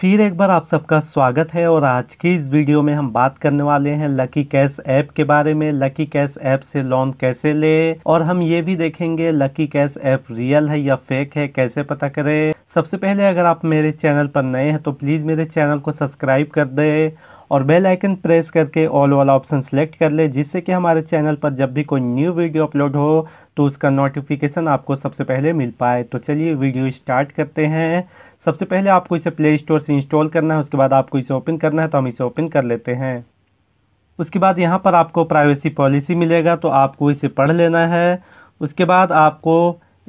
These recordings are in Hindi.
फिर एक बार आप सबका स्वागत है और आज की इस वीडियो में हम बात करने वाले हैं लकी कैश ऐप के बारे में लकी कैश ऐप से लोन कैसे ले और हम ये भी देखेंगे लकी कैश ऐप रियल है या फेक है कैसे पता करें सबसे पहले अगर आप मेरे चैनल पर नए हैं तो प्लीज़ मेरे चैनल को सब्सक्राइब कर दें और बेल आइकन प्रेस करके ऑल वाला ऑप्शन सेलेक्ट कर लें जिससे कि हमारे चैनल पर जब भी कोई न्यू वीडियो अपलोड हो तो उसका नोटिफिकेशन आपको सबसे पहले मिल पाए तो चलिए वीडियो स्टार्ट करते हैं सबसे पहले आपको इसे प्ले स्टोर से इंस्टॉल करना है उसके बाद आपको इसे ओपन करना है तो हम इसे ओपन कर लेते हैं उसके बाद यहाँ पर आपको प्राइवेसी पॉलिसी मिलेगा तो आपको इसे पढ़ लेना है उसके बाद आपको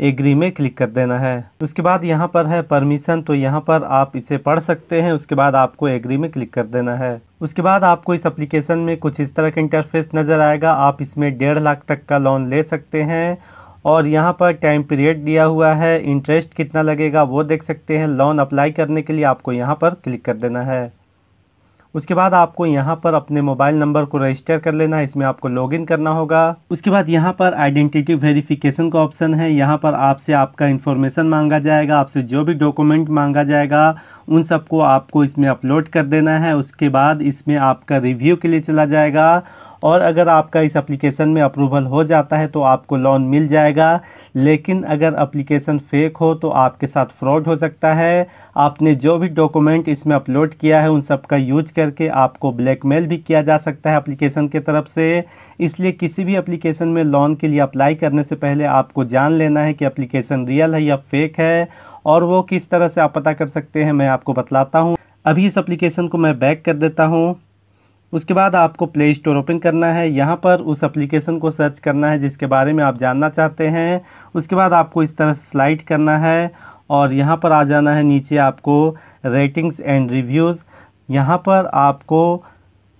एग्री में क्लिक कर देना है उसके बाद यहाँ पर है परमिशन तो यहाँ पर आप इसे पढ़ सकते हैं उसके बाद आपको एग्री में क्लिक कर देना है उसके बाद आपको इस एप्लीकेशन में कुछ इस तरह का इंटरफेस नज़र आएगा आप इसमें डेढ़ लाख तक का लोन ले सकते हैं और यहाँ पर टाइम पीरियड दिया हुआ है इंटरेस्ट कितना लगेगा वो देख सकते हैं लोन अप्लाई करने के लिए आपको यहाँ पर क्लिक कर देना है उसके बाद आपको यहाँ पर अपने मोबाइल नंबर को रजिस्टर कर लेना है इसमें आपको लॉगिन करना होगा उसके बाद यहाँ पर आइडेंटिटी वेरिफिकेशन का ऑप्शन है यहाँ पर आपसे आपका इन्फॉर्मेशन मांगा जाएगा आपसे जो भी डॉक्यूमेंट मांगा जाएगा उन सबको आपको इसमें अपलोड कर देना है उसके बाद इसमें आपका रिव्यू के लिए चला जाएगा और अगर आपका इस एप्लीकेशन में अप्रूवल हो जाता है तो आपको लोन मिल जाएगा लेकिन अगर एप्लीकेशन फेक हो तो आपके साथ फ्रॉड हो सकता है आपने जो भी डॉक्यूमेंट इसमें अपलोड किया है उन सब का यूज करके आपको ब्लैकमेल भी किया जा सकता है एप्लीकेशन के तरफ से इसलिए किसी भी एप्लीकेशन में लोन के लिए अप्लाई करने से पहले आपको जान लेना है कि अप्लीकेशन रियल है या फेक है और वो किस तरह से आप पता कर सकते हैं मैं आपको बतलाता हूँ अभी इस एप्लीकेशन को मैं बैक कर देता हूँ उसके बाद आपको प्ले स्टोर ओपन करना है यहाँ पर उस एप्लीकेशन को सर्च करना है जिसके बारे में आप जानना चाहते हैं उसके बाद आपको इस तरह से स्लाइड करना है और यहाँ पर आ जाना है नीचे आपको रेटिंग्स एंड रिव्यूज़ यहाँ पर आपको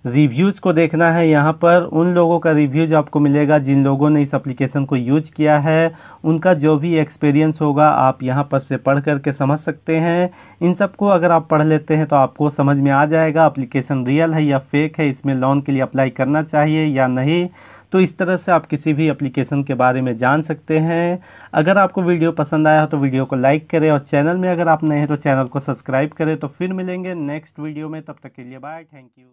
रिव्यूज़ को देखना है यहाँ पर उन लोगों का रिव्यूज़ आपको मिलेगा जिन लोगों ने इस एप्लीकेशन को यूज किया है उनका जो भी एक्सपीरियंस होगा आप यहाँ पर से पढ़ करके समझ सकते हैं इन सब को अगर आप पढ़ लेते हैं तो आपको समझ में आ जाएगा एप्लीकेशन रियल है या फेक है इसमें लोन के लिए अप्लाई करना चाहिए या नहीं तो इस तरह से आप किसी भी एप्लीकेशन के बारे में जान सकते हैं अगर आपको वीडियो पसंद आया हो तो वीडियो को लाइक करें और चैनल में अगर आप नए हैं तो चैनल को सब्सक्राइब करें तो फिर मिलेंगे नेक्स्ट वीडियो में तब तक के लिए बाय थैंक यू